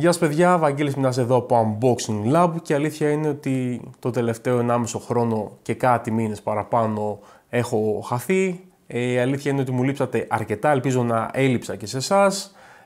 Γεια σας παιδιά, Βαγγέλης Μινάς εδώ από Unboxing Lab και η αλήθεια είναι ότι το τελευταίο 1,5 χρόνο και κάτι μήνες παραπάνω έχω χαθεί. Ε, η αλήθεια είναι ότι μου λείψατε αρκετά, ελπίζω να έλειψα και σε εσάς.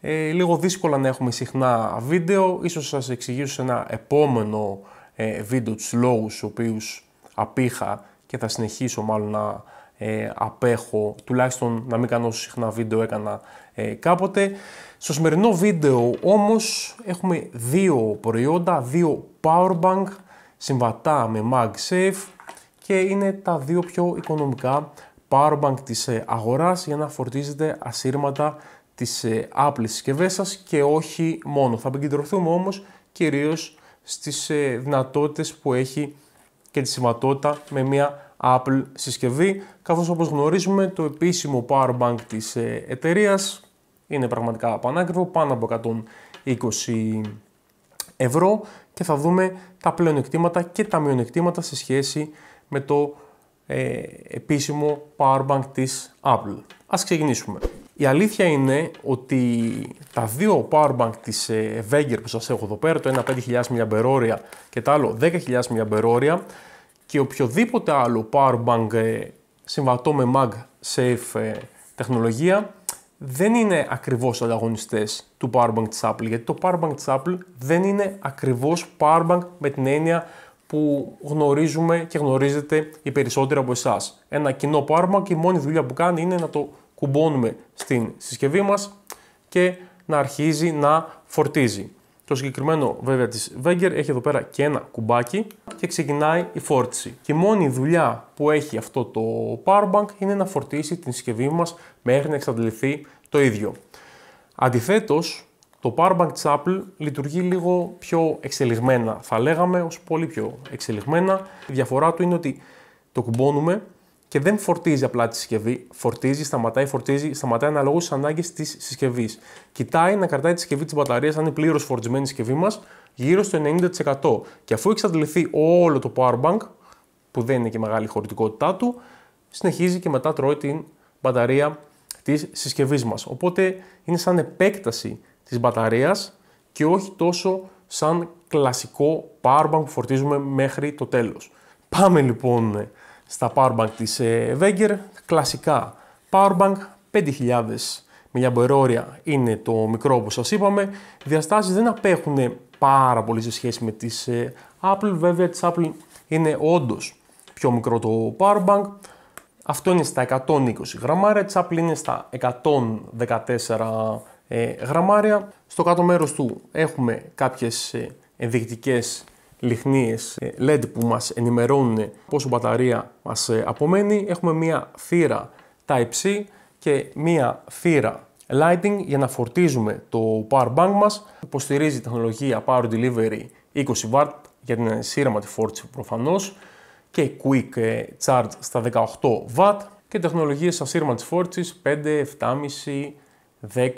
Ε, λίγο δύσκολα να έχουμε συχνά βίντεο, ίσως σας εξηγήσω σε ένα επόμενο ε, βίντεο τους λόγους, στους οποίους απήχα και θα συνεχίσω μάλλον να ε, απέχω, τουλάχιστον να μην κάνω συχνά βίντεο έκανα ε, κάποτε. Στο σημερινό βίντεο όμως έχουμε δύο προϊόντα, δύο powerbank συμβατά με MagSafe και είναι τα δύο πιο οικονομικά powerbank της ε, αγοράς για να φορτίζετε ασύρματα τις ε, Apple συσκευές σας και όχι μόνο. Θα επικεντρωθούμε όμως κυρίως στις δυνατότητες που έχει και τη συμβατότητα με μια Apple συσκευή, καθώς όπως γνωρίζουμε το επίσημο power bank της ε, εταιρείας είναι πραγματικά πανάκριβο, πάνω από 120 ευρώ και θα δούμε τα πλεονεκτήματα και τα μειονεκτήματα σε σχέση με το ε, επίσημο Bank της Apple. Ας ξεκινήσουμε. Η αλήθεια είναι ότι τα δύο Power Bank της Wenger ε, που σας έχω εδώ πέρα, το ένα 5.000 mAh και το άλλο 10.000 mAh, και οποιοδήποτε άλλο power bank ε, συμβατό με mag safe ε, τεχνολογία δεν είναι ακριβώς ανταγωνιστές του power bank της Apple γιατί το power bank της Apple δεν είναι ακριβώς power bank με την έννοια που γνωρίζουμε και γνωρίζετε οι περισσότεροι από εσάς. Ένα κοινό power bank και η μόνη δουλειά που κάνει είναι να το κουμπώνουμε στην συσκευή μας και να αρχίζει να φορτίζει. Το συγκεκριμένο βέβαια της Wenger έχει εδώ πέρα και ένα κουμπάκι και ξεκινάει η φόρτιση. Και η μόνη δουλειά που έχει αυτό το powerbank είναι να φορτίσει την συσκευή μας μέχρι να εξαντληθεί το ίδιο. Αντιθέτως, το powerbank της Apple λειτουργεί λίγο πιο εξελιγμένα, θα λέγαμε, ως πολύ πιο εξελιγμένα. Η διαφορά του είναι ότι το κουμπώνουμε και δεν φορτίζει απλά τη συσκευή. Φορτίζει, σταματάει, φορτίζει, σταματάει αναλόγως στι ανάγκες της συσκευής. Κοιτάει να κρατάει τη συσκευή της μπαταρίας, αν είναι πλήρως φορτισμένη η συσκευή μας, γύρω στο 90%. Και αφού εξαντληθεί όλο το power bank, που δεν είναι και μεγάλη χωρητικότητά του, συνεχίζει και μετά τρώει την μπαταρία της συσκευής μας. Οπότε είναι σαν επέκταση της μπαταρίας και όχι τόσο σαν κλασικό powerbank που φορτίζουμε μέχρι το τέλος. Πάμε λοιπόν στα powerbank της VEGGER ε, Κλασικά powerbank 5000 μια είναι το μικρό όπως σας είπαμε. Διαστάσεις δεν απέχουν πάρα πολύ σε σχέση με τις ε, Apple. Βέβαια τις Apple είναι όντως πιο μικρό το powerbank. Αυτό είναι στα 120 γραμμάρια, της Apple είναι στα 114 ε, γραμμάρια. Στο κάτω μέρος του έχουμε κάποιες ενδεικτικές λιχνίες ε, LED που μας ενημερώνουν πόσο μπαταρία μας ε, απομένει. Έχουμε μία θύρα Type-C και μία θύρα lighting για να φορτίζουμε το power bank μας. Υποστηρίζει τεχνολογία Power Delivery 20W για την ε, σύρμα τη φόρτιση προφανώς και Quick Charge στα 18W και τεχνολογίες ασύρμα της φόρτισης 5, 7,5,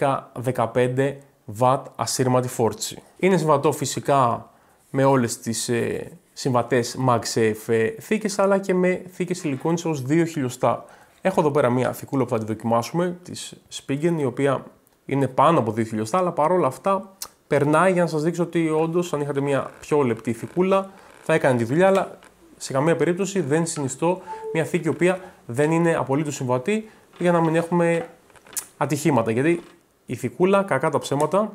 10, 15 W ασύρματη φόρτιση. Είναι συμβατό φυσικά με όλες τις ε, συμβατές MagSafe ε, θήκες αλλά και με θήκες σιλικόνης ως 2 χιλιοστά. Έχω εδώ πέρα μια θηκούλα που θα τη δοκιμάσουμε, της Spigen, η οποία είναι πάνω από 2 χιλιοστά αλλά παρόλα αυτά περνάει για να σας δείξω ότι όντως αν είχατε μια πιο λεπτή θηκούλα θα έκανε τη δουλειά αλλά σε καμία περίπτωση δεν συνιστώ μια θήκη η οποία δεν είναι απολύτως συμβατή για να μην έχουμε ατυχήματα γιατί η θηκούλα, κακά τα ψέματα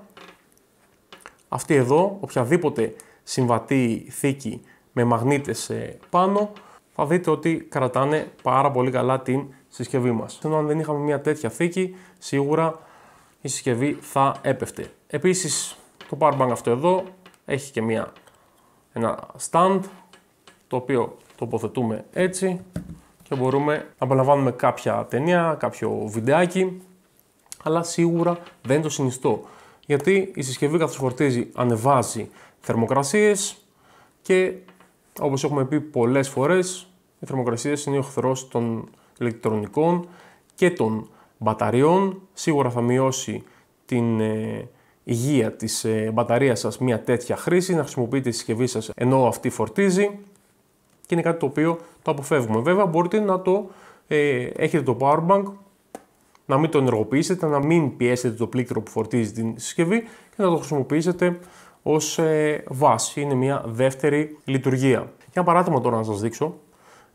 αυτή εδώ οποιαδήποτε συμβατή θήκη με μαγνήτες ε, πάνω, θα δείτε ότι κρατάνε πάρα πολύ καλά την συσκευή μας. Ενώ αν δεν είχαμε μια τέτοια θήκη, σίγουρα η συσκευή θα έπεφτε. Επίσης, το power αυτό εδώ έχει και μια, ένα stand, το οποίο τοποθετούμε έτσι και μπορούμε να απολαμβάνουμε κάποια ταινία, κάποιο βιντεάκι, αλλά σίγουρα δεν το συνιστώ γιατί η συσκευή καθώς φορτίζει ανεβάζει θερμοκρασίες και όπως έχουμε πει πολλές φορές οι θερμοκρασίες είναι ο χθρος των ηλεκτρονικών και των μπαταριών. Σίγουρα θα μειώσει την ε, υγεία της ε, μπαταρίας σας μια τέτοια χρήση, να χρησιμοποιείτε τη συσκευή σας ενώ αυτή φορτίζει και είναι κάτι το οποίο το αποφεύγουμε. Βέβαια μπορείτε να το ε, έχετε το powerbank να μην το ενεργοποιήσετε, να μην πιέσετε το πλήκτρο που φορτίζει την συσκευή και να το χρησιμοποιήσετε ως ε, βάση. Είναι μια δεύτερη λειτουργία. Για παράδειγμα τώρα να σας δείξω.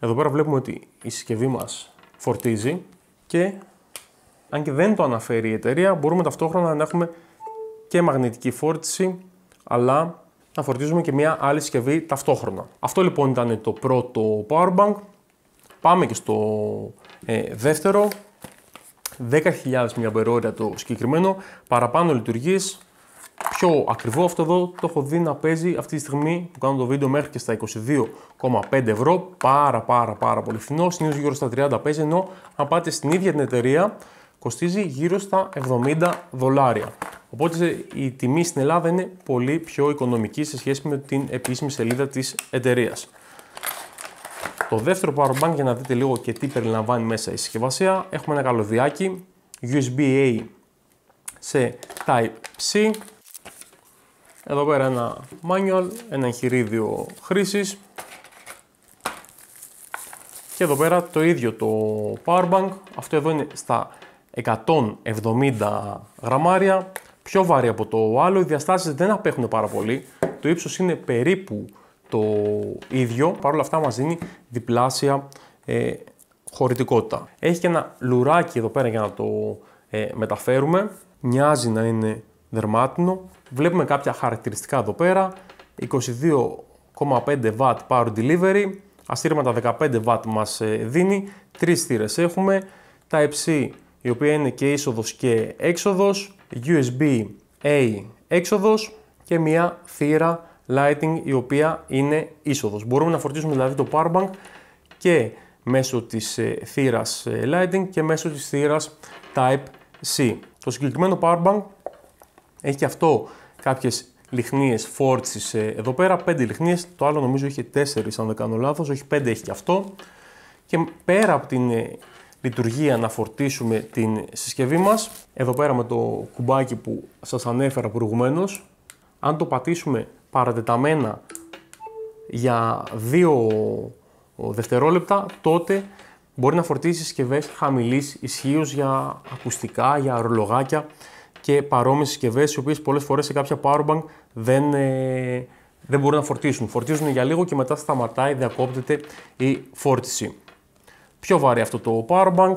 Εδώ πέρα βλέπουμε ότι η συσκευή μας φορτίζει και αν και δεν το αναφέρει η εταιρεία, μπορούμε ταυτόχρονα να έχουμε και μαγνητική φόρτιση, αλλά να φορτίζουμε και μια άλλη συσκευή ταυτόχρονα. Αυτό λοιπόν ήταν το πρώτο powerbank. Πάμε και στο ε, δεύτερο. 10.000 μια το συγκεκριμένο, παραπάνω λειτουργεί Πιο ακριβό αυτό εδώ το έχω δει να παίζει αυτή τη στιγμή που κάνω το βίντεο μέχρι και στα 22,5 ευρώ. Πάρα πάρα πάρα πολύ φθηνό, συνήθως γύρω στα 30 παίζει ενώ αν πάτε στην ίδια την εταιρεία κοστίζει γύρω στα 70 δολάρια. Οπότε η τιμή στην Ελλάδα είναι πολύ πιο οικονομική σε σχέση με την επίσημη σελίδα της εταιρείας. Το δεύτερο power bank για να δείτε λίγο και τι περιλαμβάνει μέσα η συσκευασία. Έχουμε ένα καλωδιάκι USB-A σε Type-C. Εδώ πέρα ένα manual, ένα εγχειρίδιο χρήσης. Και εδώ πέρα το ίδιο το bank. Αυτό εδώ είναι στα 170 γραμμάρια. Πιο βαρύ από το άλλο. Οι διαστάσεις δεν απέχουν πάρα πολύ. Το ύψος είναι περίπου το ίδιο, παρόλα αυτά μας δίνει διπλάσια ε, χωρητικότητα. Έχει και ένα λουράκι εδώ πέρα για να το ε, μεταφέρουμε. Μοιάζει να είναι δερμάτινο. Βλέπουμε κάποια χαρακτηριστικά εδώ πέρα. 22,5 W power delivery. Ασύρματα 15 W μας ε, δίνει. Τρεις θύρες έχουμε. Τα type η οποία είναι και είσοδος και έξοδος. USB-A έξοδος και μια θύρα lighting η οποία είναι είσοδος. Μπορούμε να φορτίσουμε δηλαδή το powerbank και μέσω της ε, θύρας ε, lighting και μέσω της θύρας Type-C. Το συγκεκριμένο powerbank έχει και αυτό κάποιες λιχνίες φόρτισης ε, εδώ πέρα, 5 λιχνίες, το άλλο νομίζω είχε 4 αν δεν κάνω λάθος, όχι 5 έχει και αυτό. Και πέρα από την λειτουργία να φορτίσουμε την συσκευή μας, εδώ πέρα με το κουμπάκι που σας ανέφερα προηγουμένως, αν το πατήσουμε παρατεταμένα για 2 δευτερόλεπτα, τότε μπορεί να φορτίσεις συσκευές χαμηλής ισχύως για ακουστικά, για ρολογάκια και παρόμοιες συσκευές, οι οποίες πολλές φορές σε κάποια powerbank δεν, ε, δεν μπορούν να φορτίσουν. Φορτίζουν για λίγο και μετά σταματάει, διακόπτεται η φόρτιση. Πιο βαρύ αυτό το powerbank.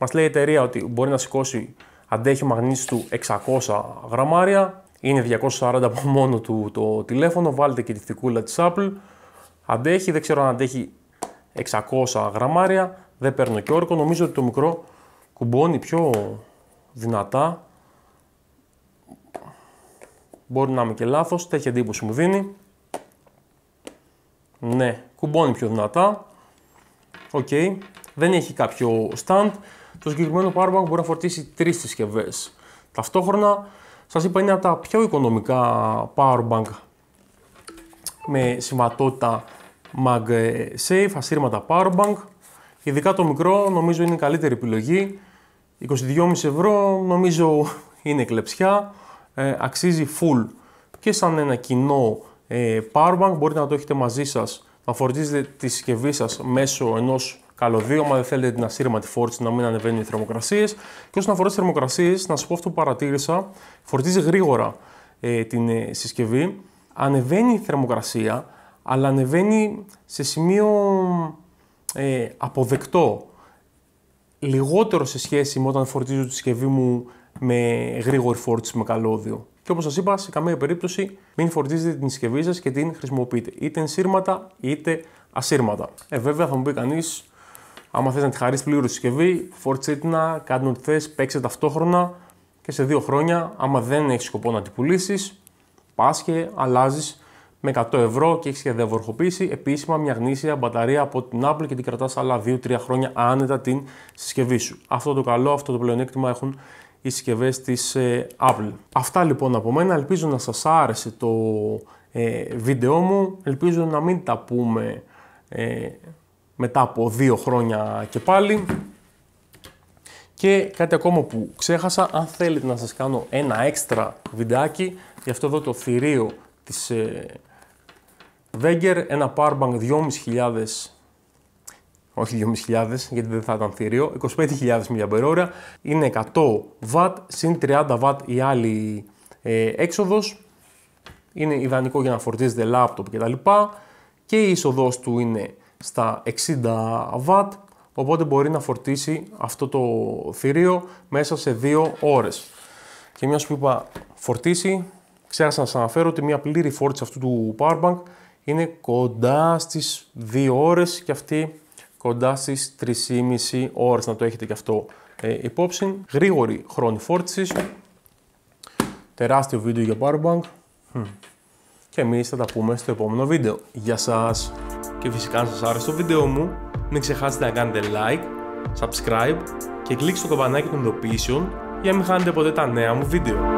Μας λέει η εταιρεία ότι μπορεί να σηκώσει αντέχει μαγνήση του 600 γραμμάρια. Είναι 240 από μόνο του το τηλέφωνο, βάλετε και τη θικούλα της Apple. Αντέχει, δεν ξέρω αν αντέχει 600 γραμμάρια, δεν παίρνω και όρκο. Νομίζω ότι το μικρό κουμπώνει πιο δυνατά. Μπορεί να είμαι και λάθος, τέτοια εντύπωση μου δίνει. Ναι, κουμπώνει πιο δυνατά. Οκ, δεν έχει κάποιο stand. Το συγκεκριμένο powerbank μπορεί να φορτίσει τρεις συσκευές. Ταυτόχρονα σας είπα είναι από τα πιο οικονομικά powerbank με συμβατότητα MagSafe, ασύρματα powerbank. Ειδικά το μικρό νομίζω είναι η καλύτερη επιλογή. 22,5 ευρώ νομίζω είναι κλεψιά, ε, αξίζει full και σαν ένα κοινό ε, powerbank μπορείτε να το έχετε μαζί σας, να φορτίζετε τη συσκευή σας μέσω ενός καλωδίωμα, δεν θέλετε την ασύρματη φόρτιση να μην ανεβαίνουν οι θερμοκρασίες. Και όσον αφορά τις θερμοκρασίες, να σας πω αυτό που παρατήρησα, φορτίζει γρήγορα ε, την ε, συσκευή. Ανεβαίνει η θερμοκρασία, αλλά ανεβαίνει σε σημείο ε, αποδεκτό. Λιγότερο σε σχέση με όταν φορτίζω τη συσκευή μου με γρήγορη φόρτιση με καλώδιο. Και όπως σας είπα, σε καμία περίπτωση μην φορτίζετε την συσκευή σας και την χρησιμοποιείτε είτε ενσύρματα είτε ασύρματα. Ε, βέβαια, θα μου πει κανείς, Άμα θες να τη χαρίσεις πλήρως συσκευή, να κάνει ό,τι θες, παίξε ταυτόχρονα και σε δύο χρόνια, άμα δεν έχεις σκοπό να την πουλήσεις, πας και αλλάζεις με 100 ευρώ και έχεις και επίσημα μια γνήσια μπαταρία από την Apple και την κρατάς άλλα 2-3 χρόνια άνετα την συσκευή σου. Αυτό το καλό, αυτό το πλεονέκτημα έχουν οι συσκευές της ε, Apple. Αυτά λοιπόν από μένα. Ελπίζω να σας άρεσε το ε, βίντεο μου. Ελπίζω να μην τα πούμε. Ε, μετά από δύο χρόνια και πάλι. Και κάτι ακόμα που ξέχασα, αν θέλετε να σας κάνω ένα έξτρα βιντεάκι για αυτό εδώ το θηρίο της Βέγκερ, ένα powerbank 2.500 όχι 2.500 γιατί δεν θα ήταν θηρίο, 25.000 mAh, είναι 100 W, συν 30 W η άλλη ε, έξοδος, είναι ιδανικό για να φορτίζετε λάπτοπ κτλ. Και, και η είσοδος του είναι στα 60 W, οπότε μπορεί να φορτίσει αυτό το θηρίο μέσα σε 2 ώρες. Και μια που είπα φορτίσει, ξέρασα να σας αναφέρω ότι μια πλήρη φόρτιση αυτού του powerbank είναι κοντά στις 2 ώρες και αυτή κοντά στις 3,5 ώρες, να το έχετε και αυτό ε, υπόψη. Γρήγορη χρόνη φόρτισης, τεράστιο βίντεο για powerbank και εμείς θα τα πούμε στο επόμενο βίντεο. Γεια σας! και φυσικά αν σας άρεσε το βίντεο μου μην ξεχάσετε να κάνετε like, subscribe και κλικ στο καμπανάκι των ειδοποιήσεων για να μην χάνετε ποτέ τα νέα μου βίντεο.